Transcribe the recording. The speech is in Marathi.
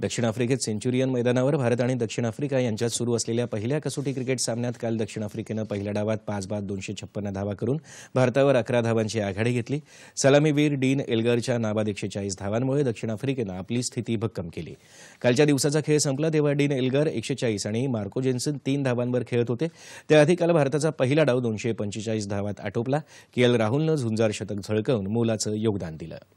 दक्षिण आफ्रिकेत सेंच्युरियन मैदानावर भारत आणि दक्षिण आफ्रिका यांच्यात सुरू असलेल्या पहिल्या कसोटी क्रिकेट सामन्यात काल दक्षिण आफ्रिकेनं पहिल्या डावात पाच बाद दोनशे छप्पन्न धावा करून भारतावर अकरा धावांची आघाडी घेतली सलामीवीर डीन एल्गरच्या नाबाद एकशे चाळीस धावांमुळे दक्षिण आफ्रिकेनं आपली स्थिती भक्कम केली कालच्या दिवसाचा खेळ संपला तेव्हा डीन एल्गर एकशे चाळीस आणि मार्को जेन्सन तीन धावांवर खेळत होते त्याआधी काल भारताचा पहिला डाव दोनशे पंचेचाळीस धावात आटोपला के एल राहुलनं झुंजार शतक झळकवून मोलाचं योगदान दिलं